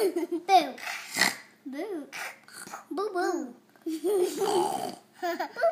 boo. Boo. Boo boo. boo.